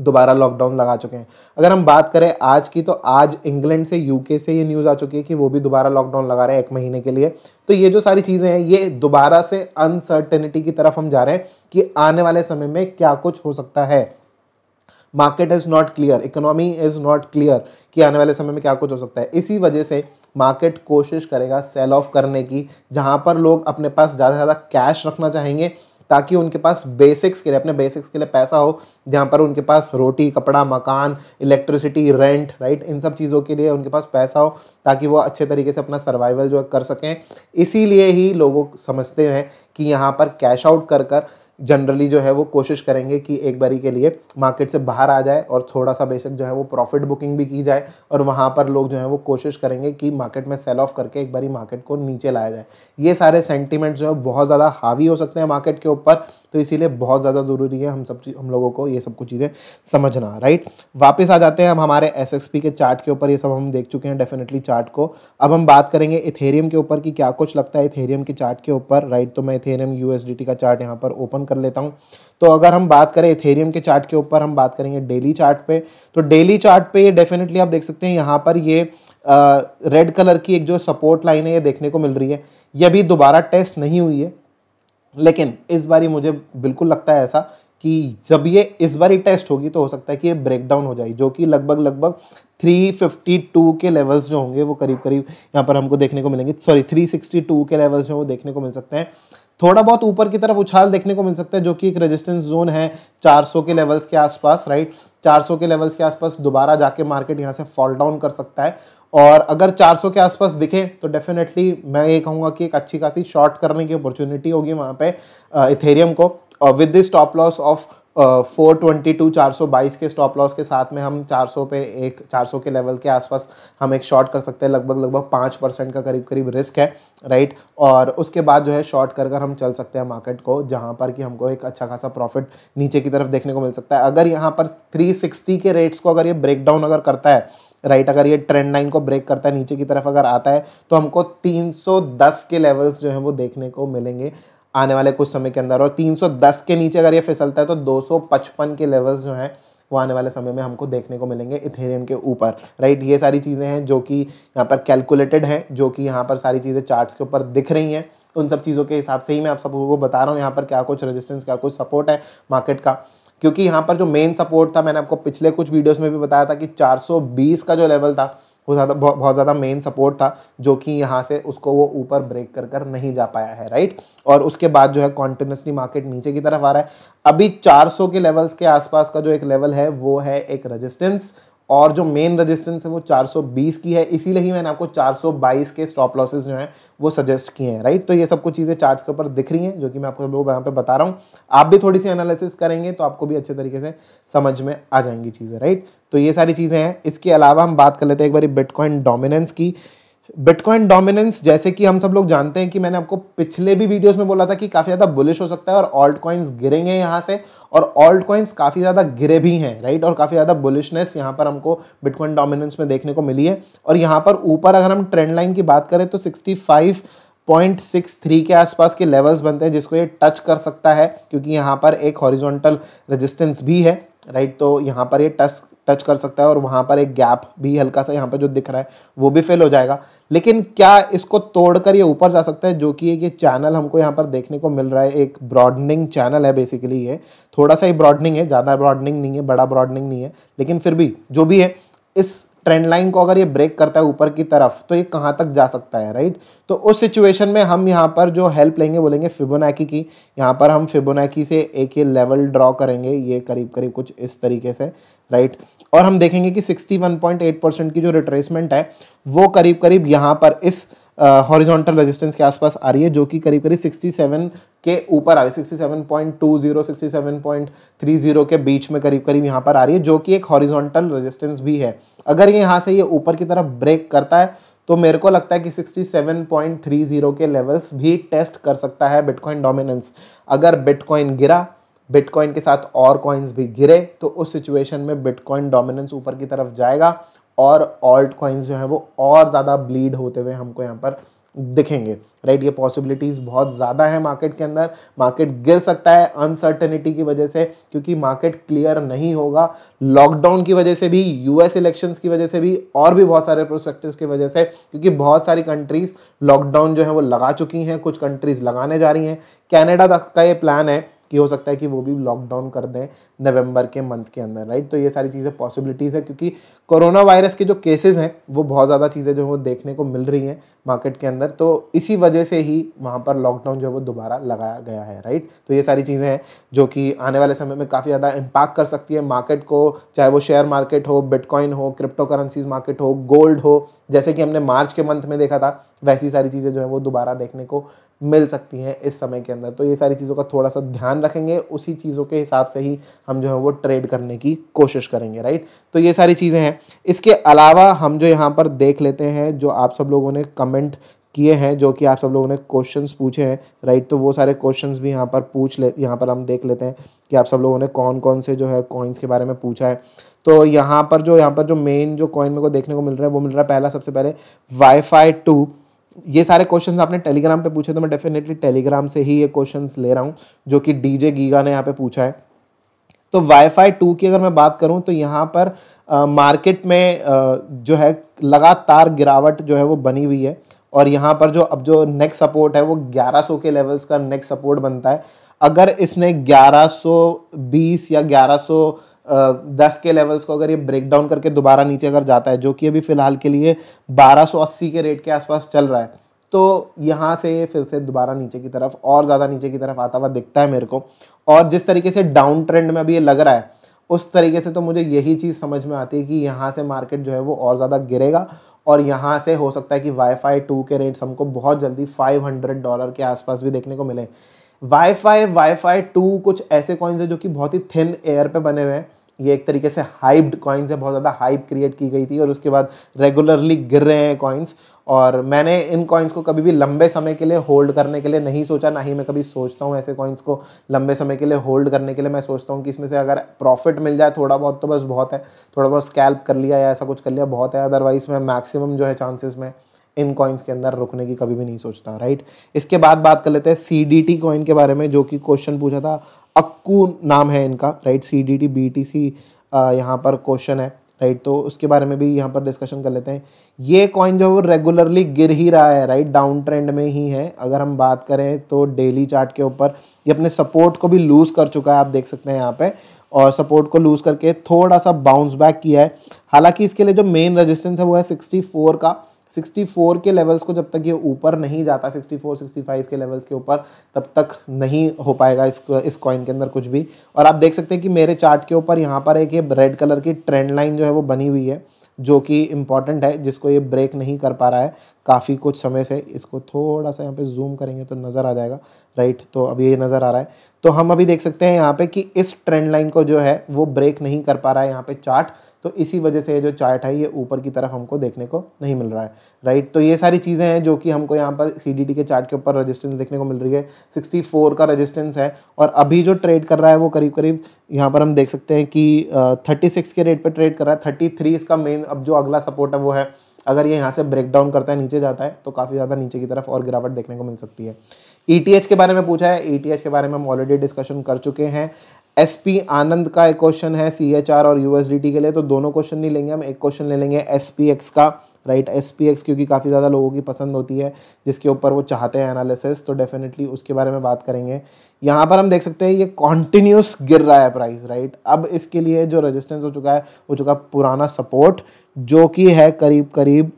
S1: दोबारा लॉकडाउन लगा चुके हैं अगर हम बात करें आज की तो आज इंग्लैंड से यूके से ये न्यूज़ आ चुकी है कि वो भी दोबारा लॉकडाउन लगा रहे हैं एक महीने के लिए तो ये जो सारी चीज़ें हैं ये दोबारा से अनसर्टेनिटी की तरफ हम जा रहे हैं कि आने वाले समय में क्या कुछ हो सकता है market is not clear economy is not clear कि आने वाले समय में क्या कुछ हो सकता है इसी वजह से मार्केट कोशिश करेगा सेल ऑफ करने की जहाँ पर लोग अपने पास ज़्यादा से ज़्यादा कैश रखना चाहेंगे ताकि उनके पास बेसिक्स के लिए अपने बेसिक्स के लिए पैसा हो जहाँ पर उनके पास रोटी कपड़ा मकान इलेक्ट्रिसिटी रेंट राइट इन सब चीज़ों के लिए उनके पास पैसा हो ताकि वो अच्छे तरीके से अपना सर्वाइवल जो है कर सकें इसीलिए ही लोगों समझते हैं कि यहाँ पर कैश आउट कर कर जनरली जो है वो कोशिश करेंगे कि एक बारी के लिए मार्केट से बाहर आ जाए और थोड़ा सा बेशक जो है वो प्रॉफिट बुकिंग भी की जाए और वहाँ पर लोग जो है वो कोशिश करेंगे कि मार्केट में सेल ऑफ करके एक बारी मार्केट को नीचे लाया जाए ये सारे सेंटिमेंट्स जो है बहुत ज़्यादा हावी हो सकते हैं मार्केट के ऊपर तो इसीलिए बहुत ज़्यादा ज़रूरी है हम सब हम लोगों को ये सब कुछ चीज़ें समझना राइट वापस आ जाते हैं हम हमारे एस के चार्ट के ऊपर ये सब हम देख चुके हैं डेफिनेटली चार्ट को अब हम बात करेंगे इथेरियम के ऊपर कि क्या कुछ लगता है इथेरियम के चार्ट के ऊपर राइट तो मैं इथेरियम यू का चार्ट यहाँ पर ओपन कर लेता हूँ तो अगर हम बात करें इथेरियम के चार्ट के ऊपर हम बात करेंगे डेली चार्ट पे तो डेली चार्ट पे ये डेफिनेटली आप देख सकते हैं यहाँ पर ये रेड कलर की एक जो सपोर्ट लाइन है ये देखने को मिल रही है ये भी दोबारा टेस्ट नहीं हुई है लेकिन इस बारी मुझे बिल्कुल लगता है ऐसा कि जब ये इस बार टेस्ट होगी तो हो सकता है कि ये ब्रेकडाउन हो जाए जो कि लगभग लगभग 352 के लेवल्स जो होंगे वो करीब करीब यहाँ पर हमको देखने को मिलेंगे सॉरी 362 के लेवल्स जो वो देखने को मिल सकते हैं थोड़ा बहुत ऊपर की तरफ उछाल देखने को मिल सकता है जो कि एक रेजिस्टेंस जोन है 400 के लेवल्स के आसपास राइट 400 के लेवल्स के आसपास दोबारा जाके मार्केट यहाँ से फॉल डाउन कर सकता है और अगर 400 के आसपास दिखे तो डेफिनेटली मैं ये कहूँगा कि एक अच्छी खासी शॉर्ट करने की अपॉर्चुनिटी होगी वहाँ पे इथेरियम को और with this stop loss of four twenty two चार सौ बाईस के स्टॉप लॉस के साथ में हम चार सौ पे एक चार सौ के लेवल के आसपास हम एक शॉर्ट कर सकते हैं लगभग लगभग पाँच परसेंट का करीब करीब रिस्क है राइट और उसके बाद जो है शॉर्ट कर कर हम चल सकते हैं मार्केट को जहाँ पर कि हमको एक अच्छा खासा प्रॉफिट नीचे की तरफ देखने को मिल सकता है अगर यहाँ पर थ्री सिक्सटी के रेट्स को अगर ये ब्रेक डाउन अगर करता है राइट अगर ये ट्रेंड लाइन को ब्रेक करता है नीचे की तरफ अगर आता है तो हमको 310 के लेवल्स जो हैं वो देखने को मिलेंगे आने वाले कुछ समय के अंदर और 310 के नीचे अगर ये फिसलता है तो 255 के लेवल्स जो हैं वो आने वाले समय में हमको देखने को मिलेंगे इथेरियम के ऊपर राइट ये सारी चीज़ें हैं जो कि यहाँ पर कैलकुलेटेड हैं जो कि यहाँ पर सारी चीज़ें चार्ट्स के ऊपर दिख रही हैं उन सब चीज़ों के हिसाब से ही मैं आप सबको बता रहा हूँ यहाँ पर क्या कुछ रेजिस्टेंस क्या कुछ सपोर्ट है मार्केट का क्योंकि यहाँ पर जो मेन सपोर्ट था मैंने आपको पिछले कुछ वीडियोस में भी बताया था कि 420 का जो लेवल था वो ज़्यादा बहुत ज़्यादा मेन सपोर्ट था जो कि यहाँ से उसको वो ऊपर ब्रेक कर कर नहीं जा पाया है राइट और उसके बाद जो है कॉन्टिन्यूसली मार्केट नीचे की तरफ आ रहा है अभी 400 के लेवल्स के आसपास का जो एक लेवल है वो है एक रेजिस्टेंस और जो मेन रेजिस्टेंस है वो 420 की है इसीलिए ही मैंने आपको 422 के स्टॉप लॉसेस जो हैं वो सजेस्ट किए हैं राइट तो ये सब कुछ चीज़ें चार्ट्स के ऊपर दिख रही हैं जो कि मैं आपको लोग यहाँ पे बता रहा हूँ आप भी थोड़ी सी एनालिसिस करेंगे तो आपको भी अच्छे तरीके से समझ में आ जाएंगी चीज़ें राइट तो ये सारी चीज़ें हैं इसके अलावा हम बात कर लेते हैं एक बार बिटकॉइन डोमिनेंस की बिटकॉइन डोमिनेंस जैसे कि हम सब लोग जानते हैं कि मैंने आपको पिछले भी वीडियोस में बोला था कि काफ़ी ज़्यादा बुलिश हो सकता है और ऑल्ट कॉइन्स गिरेंगे यहाँ से और ऑल्ट कॉइन्स काफ़ी ज़्यादा गिरे भी हैं राइट और काफ़ी ज़्यादा बुलिशनेस यहाँ पर हमको बिटकॉइन डोमिनेंस में देखने को मिली है और यहाँ पर ऊपर अगर हम ट्रेंड लाइन की बात करें तो सिक्सटी पॉइंट सिक्स थ्री के आसपास के लेवल्स बनते हैं जिसको ये टच कर सकता है क्योंकि यहाँ पर एक हॉरिजॉन्टल रेजिस्टेंस भी है राइट तो यहाँ पर ये टच टच कर सकता है और वहाँ पर एक गैप भी हल्का सा यहाँ पर जो दिख रहा है वो भी फिल हो जाएगा लेकिन क्या इसको तोड़कर ये ऊपर जा सकता है जो कि ये चैनल हमको यहाँ पर देखने को मिल रहा है एक ब्रॉडनिंग चैनल है बेसिकली ये थोड़ा सा ही ब्रॉडनिंग है ज़्यादा ब्रॉडनिंग नहीं है बड़ा ब्रॉडनिंग नहीं है लेकिन फिर भी जो भी है इस ट्रेंड लाइन को अगर ये ब्रेक करता है ऊपर की तरफ तो ये कहाँ तक जा सकता है राइट तो उस सिचुएशन में हम यहाँ पर जो हेल्प लेंगे बोलेंगे फिबोनाकी की यहाँ पर हम फिबोनाकी से एक ये लेवल ड्रॉ करेंगे ये करीब करीब कुछ इस तरीके से राइट और हम देखेंगे कि 61.8 परसेंट की जो रिट्रेसमेंट है वो करीब करीब यहाँ पर इस हॉरिजॉन्टल रेजिस्टेंस के आसपास आ रही है जो कि करीब करीब 67 के ऊपर आ रही है 67.20 67.30 के बीच में करीब करीब यहाँ पर आ रही है जो कि एक हॉरिजॉन्टल रेजिस्टेंस भी है अगर ये यहाँ से ये ऊपर की तरफ ब्रेक करता है तो मेरे को लगता है कि 67.30 के लेवल्स भी टेस्ट कर सकता है बिटकॉइन डोमिनेंस अगर बिटकॉइन गिरा बिटकॉइन के साथ और कॉइन्स भी गिरे तो उस सिचुएशन में बिटकॉइन डोमिनेंस ऊपर की तरफ जाएगा और ऑल्ट कॉइन्स जो हैं वो और ज़्यादा ब्लीड होते हुए हमको यहाँ पर दिखेंगे राइट ये पॉसिबिलिटीज़ बहुत ज़्यादा है मार्केट के अंदर मार्केट गिर सकता है अनसर्टेनिटी की वजह से क्योंकि मार्केट क्लियर नहीं होगा लॉकडाउन की वजह से भी यूएस इलेक्शंस की वजह से भी और भी बहुत सारे प्रोस्पेक्टिव की वजह से क्योंकि बहुत सारी कंट्रीज़ लॉकडाउन जो है वो लगा चुकी हैं कुछ कंट्रीज़ लगाने जा रही हैं कैनेडा तक का ये प्लान है कि हो सकता है कि वो भी लॉकडाउन कर दें नवंबर के मंथ के अंदर राइट तो ये सारी चीज़ें पॉसिबिलिटीज़ है क्योंकि कोरोना वायरस के जो केसेस हैं वो बहुत ज़्यादा चीज़ें जो है वो देखने को मिल रही हैं मार्केट के अंदर तो इसी वजह से ही वहाँ पर लॉकडाउन जो है वो दोबारा लगाया गया है राइट तो ये सारी चीज़ें हैं जो कि आने वाले समय में काफ़ी ज़्यादा इम्पैक्ट कर सकती है मार्केट को चाहे वो शेयर मार्केट हो बिटकॉइन हो क्रिप्टो करेंसीज मार्केट हो गोल्ड हो जैसे कि हमने मार्च के मंथ में देखा था वैसी सारी चीज़ें जो है वो दोबारा देखने को मिल सकती हैं इस समय के अंदर तो ये सारी चीज़ों का थोड़ा सा ध्यान रखेंगे उसी चीज़ों के हिसाब से ही हम जो है वो ट्रेड करने की कोशिश करेंगे राइट तो ये सारी चीज़ें हैं इसके अलावा हम जो यहाँ पर देख लेते हैं जो आप सब लोगों ने कमेंट किए हैं जो कि आप सब लोगों ने क्वेश्चंस पूछे हैं राइट तो वो सारे क्वेश्चंस भी यहाँ पर पूछ ले यहाँ पर हम देख लेते हैं कि आप सब लोगों ने कौन कौन से जो है कॉइन्स के बारे में पूछा है तो यहाँ पर जो यहाँ पर जो मेन जो कॉइन मेरे को देखने को मिल रहा है वो मिल रहा है पहला सबसे पहले वाईफाई टू ये सारे क्वेश्चन आपने टेलीग्राम पे पूछे तो मैं डेफिनेटली टेलीग्राम से ही ये क्वेश्चन ले रहा हूँ जो कि डीजे गीगा ने यहाँ पे पूछा है तो वाईफाई टू की अगर मैं बात करूँ तो यहाँ पर आ, मार्केट में आ, जो है लगातार गिरावट जो है वो बनी हुई है और यहाँ पर जो अब जो नेक्स्ट सपोर्ट है वो 1100 के लेवल्स का नेक्स्ट सपोर्ट बनता है अगर इसने 1120 या सौ दस के लेवल्स को अगर ये ब्रेक डाउन करके दोबारा नीचे अगर जाता है जो कि अभी फ़िलहाल के लिए 1280 के रेट के आसपास चल रहा है तो यहाँ से फिर से दोबारा नीचे की तरफ और ज़्यादा नीचे की तरफ आता हुआ दिखता है मेरे को और जिस तरीके से डाउन ट्रेंड में अभी ये लग रहा है उस तरीके से तो मुझे यही चीज़ समझ में आती है कि यहाँ से मार्केट जो है वो और ज़्यादा गिरेगा और यहाँ से हो सकता है कि वाईफाई टू के रेट्स हमको बहुत जल्दी हंड्रेड डॉलर के आसपास भी देखने को मिले वाईफाई वाईफाई टू कुछ ऐसे कॉइन्स हैं जो कि बहुत ही थिन एयर पे बने हुए हैं ये एक तरीके से हाइप्ड कॉइन्स है बहुत ज़्यादा हाइप क्रिएट की गई थी और उसके बाद रेगुलरली गिर रहे हैं कॉइन्स और मैंने इन कॉइन्स को कभी भी लंबे समय के लिए होल्ड करने के लिए नहीं सोचा ना ही मैं कभी सोचता हूँ ऐसे कॉइन्स को लंबे समय के लिए होल्ड करने के लिए मैं सोचता हूँ कि इसमें से अगर प्रॉफिट मिल जाए थोड़ा बहुत तो बस बहुत है थोड़ा बहुत स्कैल्प कर लिया या ऐसा कुछ कर लिया बहुत है अदरवाइज मैं मैक्सिमम जो है चांसेस में इन कॉइन्स के अंदर रुकने की कभी भी नहीं सोचता राइट इसके बाद बात कर लेते हैं सी डी टी कॉइन के बारे में जो कि क्वेश्चन पूछा था अक्कू नाम है इनका right C D T B T C यहाँ पर क्वेश्चन है राइट तो उसके बारे में भी यहाँ पर डिस्कशन कर लेते हैं ये कॉइन जो है वो रेगुलरली गिर ही रहा है राइट डाउन ट्रेंड में ही है अगर हम बात करें तो डेली चार्ट के ऊपर ये अपने सपोर्ट को भी लूज़ कर चुका है आप देख सकते हैं यहाँ पे और सपोर्ट को लूज़ करके थोड़ा सा बाउंस बैक किया है हालांकि इसके लिए जो मेन रजिस्टेंस है वो है सिक्सटी फोर का 64 के लेवल्स को जब तक ये ऊपर नहीं जाता 64 65 के लेवल्स के ऊपर तब तक नहीं हो पाएगा इस इस कॉइन के अंदर कुछ भी और आप देख सकते हैं कि मेरे चार्ट के ऊपर यहाँ पर एक ये रेड कलर की ट्रेंड लाइन जो है वो बनी हुई है जो कि इम्पॉर्टेंट है जिसको ये ब्रेक नहीं कर पा रहा है काफ़ी कुछ समय से इसको थोड़ा सा यहाँ पे जूम करेंगे तो नज़र आ जाएगा राइट तो अभी ये नज़र आ रहा है तो हम अभी देख सकते हैं यहाँ पे कि इस ट्रेंड लाइन को जो है वो ब्रेक नहीं कर पा रहा है यहाँ पे चार्ट तो इसी वजह से ये जो चार्ट है ये ऊपर की तरफ हमको देखने को नहीं मिल रहा है राइट तो ये सारी चीज़ें हैं जो कि हमको यहाँ पर सी के चार्ट के ऊपर रजिस्टेंस देखने को मिल रही है सिक्सटी का रजिस्टेंस है और अभी जो ट्रेड कर रहा है वो करीब करीब यहाँ पर हम देख सकते हैं कि थर्टी के रेट पर ट्रेड कर रहा है थर्टी इसका मेन अब जो अगला सपोर्ट है वो है अगर ये यहाँ से ब्रेक डाउन करता है नीचे जाता है तो काफ़ी ज़्यादा नीचे की तरफ और गिरावट देखने को मिल सकती है ई e के बारे में पूछा है ई e के बारे में हम ऑलरेडी डिस्कशन कर चुके हैं एस आनंद का एक क्वेश्चन है सी एच आर और यू के लिए तो दोनों क्वेश्चन नहीं लेंगे हम एक क्वेश्चन ले लेंगे एस का राइट एस पी एक्स क्योंकि काफ़ी ज़्यादा लोगों की पसंद होती है जिसके ऊपर वो चाहते हैं एनालिसिस तो डेफिनेटली उसके बारे में बात करेंगे यहाँ पर हम देख सकते हैं ये कॉन्टिन्यूस गिर रहा है प्राइस राइट अब इसके लिए जो रजिस्टेंस हो चुका है हो चुका पुराना सपोर्ट जो कि है करीब करीब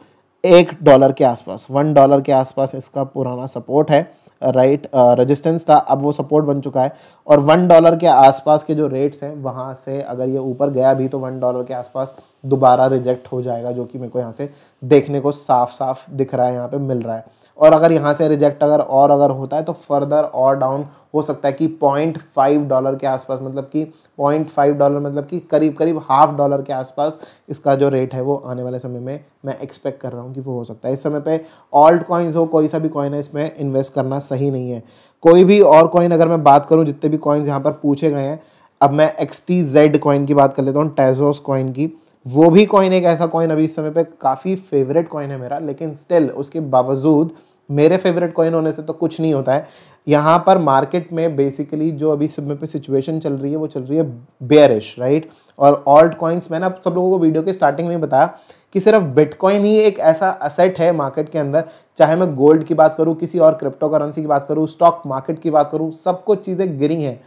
S1: एक डॉलर के आसपास वन डॉलर के आसपास इसका पुराना सपोर्ट है राइट रेजिस्टेंस uh, था अब वो सपोर्ट बन चुका है और वन डॉलर के आसपास के जो रेट्स हैं वहाँ से अगर ये ऊपर गया भी तो वन डॉलर के आसपास दोबारा रिजेक्ट हो जाएगा जो कि मेरे को यहाँ से देखने को साफ साफ दिख रहा है यहाँ पे मिल रहा है और अगर यहाँ से रिजेक्ट अगर और अगर होता है तो फर्दर और डाउन हो सकता है कि पॉइंट फाइव डॉलर के आसपास मतलब कि पॉइंट फाइव डॉलर मतलब कि करीब करीब हाफ डॉलर के आसपास इसका जो रेट है वो आने वाले समय में मैं एक्सपेक्ट कर रहा हूँ कि वो हो सकता है इस समय पे ऑल्ट कॉइन्स हो कोई सा भी कॉइन है इसमें इन्वेस्ट करना सही नहीं है कोई भी और कॉइन अगर मैं बात करूँ जितने भी कॉइन्स यहाँ पर पूछे गए हैं अब मैं एक्स टी जेड कॉइन की बात कर लेता हूँ टेजोस कॉइन की वो भी कॉइन एक ऐसा कॉइन अभी इस समय पे काफ़ी फेवरेट कॉइन है मेरा लेकिन स्टिल उसके बावजूद मेरे फेवरेट कॉइन होने से तो कुछ नहीं होता है यहाँ पर मार्केट में बेसिकली जो अभी समय पे सिचुएशन चल रही है वो चल रही है बेयरिश राइट और ऑल्ट कॉइन्स मैंने आप सब लोगों को वीडियो के स्टार्टिंग में बताया कि सिर्फ बिटकॉइन ही एक ऐसा असेट है मार्केट के अंदर चाहे मैं गोल्ड की बात करूँ किसी और क्रिप्टो करेंसी की बात करूँ स्टॉक मार्केट की बात करूँ सब कुछ चीज़ें गिरी हैं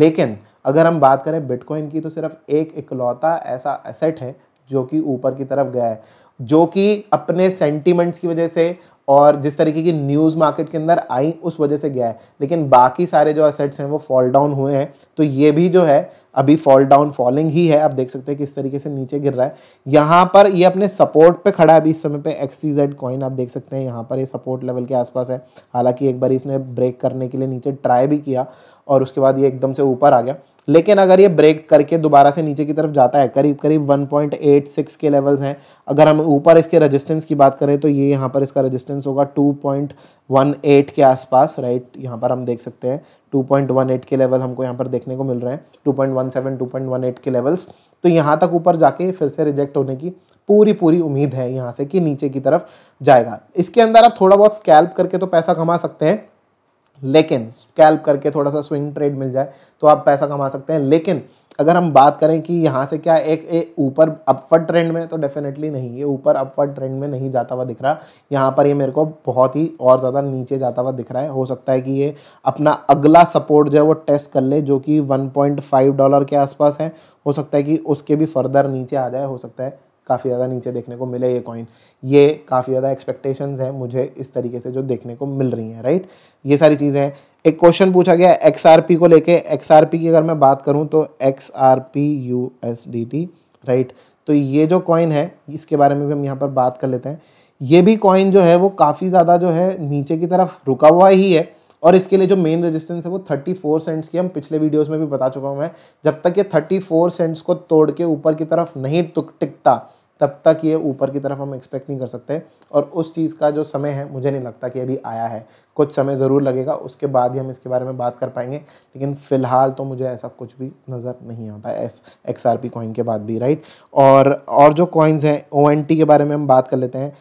S1: लेकिन अगर हम बात करें बिटकॉइन की तो सिर्फ एक इकलौता ऐसा असेट है जो कि ऊपर की तरफ गया है जो कि अपने सेंटीमेंट्स की वजह से और जिस तरीके की न्यूज़ मार्केट के अंदर आई उस वजह से गया है लेकिन बाकी सारे जो असेट्स हैं वो फॉल डाउन हुए हैं तो ये भी जो है अभी फॉल डाउन फॉलिंग ही है आप देख सकते हैं किस तरीके से नीचे गिर रहा है यहाँ पर ये अपने सपोर्ट पे खड़ा है अभी इस समय पे जेड कॉइन आप देख सकते हैं यहाँ पर ये सपोर्ट लेवल के आसपास है हालांकि एक बार इसने ब्रेक करने के लिए नीचे ट्राई भी किया और उसके बाद ये एकदम से ऊपर आ गया लेकिन अगर ये ब्रेक करके दोबारा से नीचे की तरफ जाता है करीब करीब 1.86 के लेवल्स हैं अगर हम ऊपर इसके रेजिस्टेंस की बात करें तो ये यहाँ पर इसका रेजिस्टेंस होगा 2.18 के आसपास राइट यहाँ पर हम देख सकते हैं 2.18 के लेवल हमको यहाँ पर देखने को मिल रहे हैं 2.17 2.18 के लेवल्स तो यहाँ तक ऊपर जाके फिर से रिजेक्ट होने की पूरी पूरी उम्मीद है यहाँ से कि नीचे की तरफ जाएगा इसके अंदर आप थोड़ा बहुत स्कैल्प करके तो पैसा कमा सकते हैं लेकिन स्कैल्प करके थोड़ा सा स्विंग ट्रेड मिल जाए तो आप पैसा कमा सकते हैं लेकिन अगर हम बात करें कि यहाँ से क्या एक ऊपर अपवर्ड ट्रेंड में तो डेफिनेटली नहीं ये ऊपर अपवर्ड ट्रेंड में नहीं जाता हुआ दिख रहा यहाँ पर ये मेरे को बहुत ही और ज़्यादा नीचे जाता हुआ दिख रहा है हो सकता है कि ये अपना अगला सपोर्ट जो है वो टेस्ट कर ले जो कि 1.5 डॉलर के आसपास है हो सकता है कि उसके भी फर्दर नीचे आ जाए हो सकता है काफ़ी ज़्यादा नीचे देखने को मिले ये कॉइन ये काफ़ी ज़्यादा एक्सपेक्टेशंस हैं मुझे इस तरीके से जो देखने को मिल रही हैं राइट ये सारी चीज़ें हैं एक क्वेश्चन पूछा गया एक्स को लेके एक्स की अगर मैं बात करूँ तो X R P U S D T right तो ये जो कॉइन है इसके बारे में भी हम यहाँ पर बात कर लेते हैं ये भी कॉइन जो है वो काफ़ी ज़्यादा जो है नीचे की तरफ रुका हुआ ही है और इसके लिए जो मेन रेजिस्टेंस है वो 34 सेंट्स की हम पिछले वीडियोस में भी बता चुका हूँ मैं जब तक ये 34 सेंट्स को तोड़ के ऊपर की तरफ नहीं टिकता तब तक ये ऊपर की तरफ हम एक्सपेक्ट नहीं कर सकते और उस चीज़ का जो समय है मुझे नहीं लगता कि अभी आया है कुछ समय ज़रूर लगेगा उसके बाद ही हम इसके बारे में बात कर पाएंगे लेकिन फ़िलहाल तो मुझे ऐसा कुछ भी नज़र नहीं आता है एस एक्स आर कॉइन के बाद भी राइट और और जो कॉइन्स हैं ओ टी के बारे में हम बात कर लेते हैं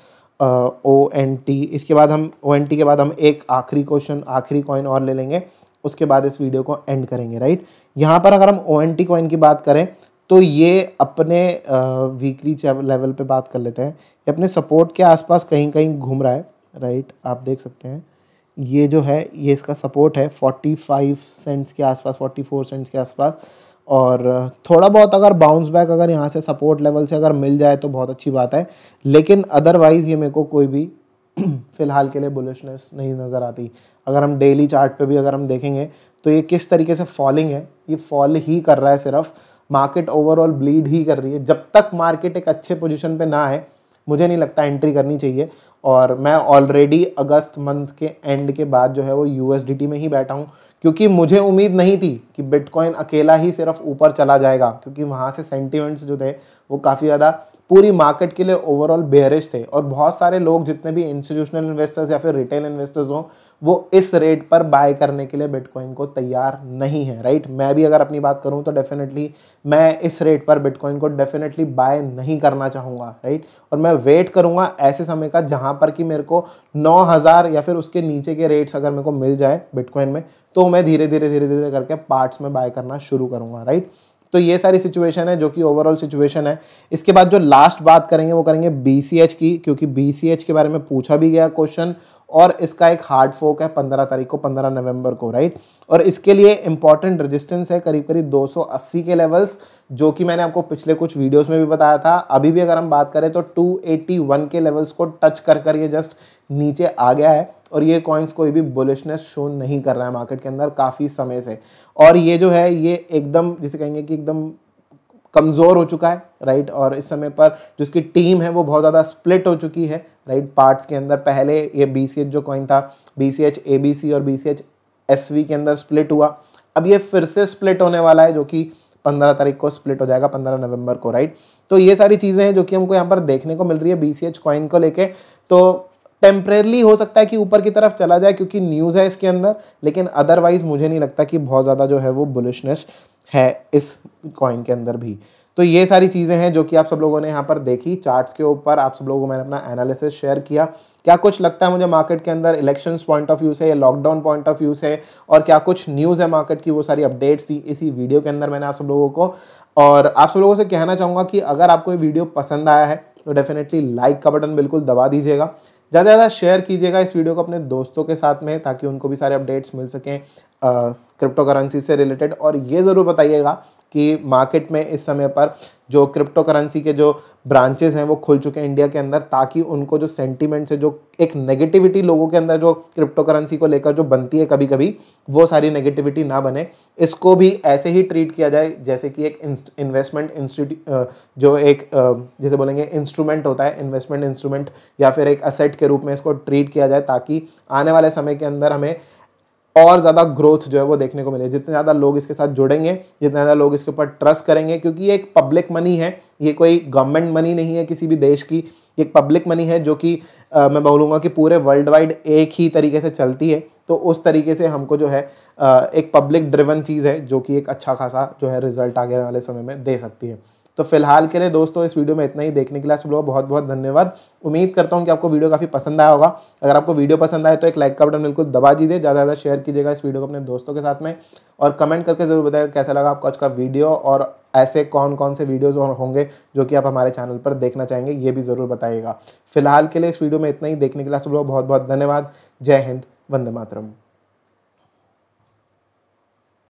S1: ओ एन टी इसके बाद हम ओ एन टी के बाद हम एक आखिरी क्वेश्चन आखिरी कॉइन और ले लेंगे उसके बाद इस वीडियो को एंड करेंगे राइट यहाँ पर अगर हम ओ एन टी कॉइन की बात करें तो ये अपने वीकली लेवल पे बात कर लेते हैं ये अपने सपोर्ट के आसपास कहीं कहीं घूम रहा है राइट आप देख सकते हैं ये जो है ये इसका सपोर्ट है फाइव सेंट्स के आसपास फोर सेंट्स के आसपास और थोड़ा बहुत अगर बाउंस बैक अगर यहाँ से सपोर्ट लेवल से अगर मिल जाए तो बहुत अच्छी बात है लेकिन अदरवाइज़ ये मेरे को कोई भी फ़िलहाल के लिए बुलिशनेस नहीं नज़र आती अगर हम डेली चार्ट पे भी अगर हम देखेंगे तो ये किस तरीके से फॉलिंग है ये फॉल ही कर रहा है सिर्फ मार्केट ओवरऑल ब्लीड ही कर रही है जब तक मार्केट एक अच्छे पोजिशन पर ना आए मुझे नहीं लगता एंट्री करनी चाहिए और मैं ऑलरेडी अगस्त मंथ के एंड के बाद जो है वो यू में ही बैठा हूँ क्योंकि मुझे उम्मीद नहीं थी कि बिटकॉइन अकेला ही सिर्फ ऊपर चला जाएगा क्योंकि वहाँ से सेंटिमेंट्स जो थे वो काफ़ी ज़्यादा पूरी मार्केट के लिए ओवरऑल बेहरिश थे और बहुत सारे लोग जितने भी इंस्टीट्यूशनल इन्वेस्टर्स या फिर रिटेल इन्वेस्टर्स हों वो इस रेट पर बाय करने के लिए बिटकॉइन को तैयार नहीं है राइट मैं भी अगर अपनी बात करूं तो डेफिनेटली मैं इस रेट पर बिटकॉइन को डेफिनेटली बाय नहीं करना चाहूँगा राइट और मैं वेट करूँगा ऐसे समय का जहाँ पर कि मेरे को नौ हज़ार या फिर उसके नीचे के रेट्स अगर मेरे को मिल जाए बिटकॉइन में तो मैं धीरे धीरे धीरे धीरे करके पार्ट्स में बाय करना शुरू करूंगा राइट तो ये सारी सिचुएशन है जो कि ओवरऑल सिचुएशन है इसके बाद जो लास्ट बात करेंगे वो करेंगे बी की क्योंकि बी के बारे में पूछा भी गया क्वेश्चन और इसका एक हार्ड फोक है पंद्रह तारीख को पंद्रह नवंबर को राइट और इसके लिए इंपॉर्टेंट रेजिस्टेंस है करीब करीब 280 के लेवल्स जो कि मैंने आपको पिछले कुछ वीडियोस में भी बताया था अभी भी अगर हम बात करें तो 281 के लेवल्स को टच कर कर ये जस्ट नीचे आ गया है और ये कॉइन्स कोई भी बुलिशनेस शो नहीं कर रहा है मार्केट के अंदर काफ़ी समय से और ये जो है ये एकदम जिसे कहेंगे कि एकदम कमज़ोर हो चुका है राइट और इस समय पर जो इसकी टीम है वो बहुत ज़्यादा स्प्लिट हो चुकी है राइट पार्ट्स के अंदर पहले ये बी सी एच जो कॉइन था B C H A B C और B C H S V के अंदर स्प्लिट हुआ अब ये फिर से स्प्लिट होने वाला है जो कि पंद्रह तारीख को स्प्लिट हो जाएगा पंद्रह नवंबर को राइट तो ये सारी चीज़ें हैं जो कि हमको यहाँ पर देखने को मिल रही है बी सी एच कॉइन को लेके तो टेम्परेली हो सकता है कि ऊपर की तरफ चला जाए क्योंकि न्यूज़ है इसके अंदर लेकिन अदरवाइज मुझे नहीं लगता कि बहुत ज़्यादा जो है वो बुलिशनेस है इस कॉइन के अंदर भी तो ये सारी चीज़ें हैं जो कि आप सब लोगों ने यहाँ पर देखी चार्ट्स के ऊपर आप सब लोगों को मैंने अपना एनालिसिस शेयर किया क्या कुछ लगता है मुझे मार्केट के अंदर इलेक्शन पॉइंट ऑफ व्यू से या लॉकडाउन पॉइंट ऑफ व्यू से और क्या कुछ न्यूज़ है मार्केट की वो सारी अपडेट्स थी इसी वीडियो के अंदर मैंने आप सब लोगों को और आप सब लोगों से कहना चाहूँगा कि अगर आपको ये वीडियो पसंद आया है तो डेफिनेटली लाइक का बटन बिल्कुल दबा दीजिएगा ज़्यादा से ज़्यादा शेयर कीजिएगा इस वीडियो को अपने दोस्तों के साथ में ताकि उनको भी सारे अपडेट्स मिल सकें क्रिप्टो करेंसी से रिलेटेड और ये ज़रूर बताइएगा कि मार्केट में इस समय पर जो क्रिप्टो करेंसी के जो ब्रांचेस हैं वो खुल चुके हैं इंडिया के अंदर ताकि उनको जो सेंटिमेंट से जो एक नेगेटिविटी लोगों के अंदर जो क्रिप्टो करेंसी को लेकर जो बनती है कभी कभी वो सारी नेगेटिविटी ना बने इसको भी ऐसे ही ट्रीट किया जाए जैसे कि एक इन्वेस्टमेंट इंस्टीट्यू जो एक जैसे बोलेंगे इंस्ट्रूमेंट होता है इन्वेस्टमेंट इंस्ट्रूमेंट या फिर एक असेट के रूप में इसको ट्रीट किया जाए ताकि आने वाले समय के अंदर हमें और ज़्यादा ग्रोथ जो है वो देखने को मिले जितने ज़्यादा लोग इसके साथ जुड़ेंगे जितने ज़्यादा लोग इसके ऊपर ट्रस्ट करेंगे क्योंकि ये एक पब्लिक मनी है ये कोई गवर्नमेंट मनी नहीं है किसी भी देश की एक पब्लिक मनी है जो कि मैं बोलूँगा कि पूरे वर्ल्ड वाइड एक ही तरीके से चलती है तो उस तरीके से हमको जो है आ, एक पब्लिक ड्रिवन चीज़ है जो कि एक अच्छा खासा जो है रिजल्ट आगे वाले समय में दे सकती है तो फिलहाल के लिए दोस्तों इस वीडियो में इतना ही देखने के लिए आप लोगों बहुत बहुत धन्यवाद उम्मीद करता हूँ कि आपको वीडियो काफ़ी पसंद आया होगा अगर आपको वीडियो पसंद आए तो एक लाइक का बटन बिल्कुल दबा दीजिए ज़्यादा ज़्यादा शेयर कीजिएगा इस वीडियो को अपने दोस्तों के साथ में और कमेंट करके ज़रूर बताएगा कैसा लगा आपको आज का वीडियो और ऐसे कौन कौन से वीडियोज़ होंगे जो कि आप हमारे चैनल पर देखना चाहेंगे ये भी ज़रूर बताइएगा फिलहाल के लिए इस वीडियो में इतना ही देखने के लिए आप लोगों बहुत बहुत धन्यवाद जय हिंद वंदे मातरम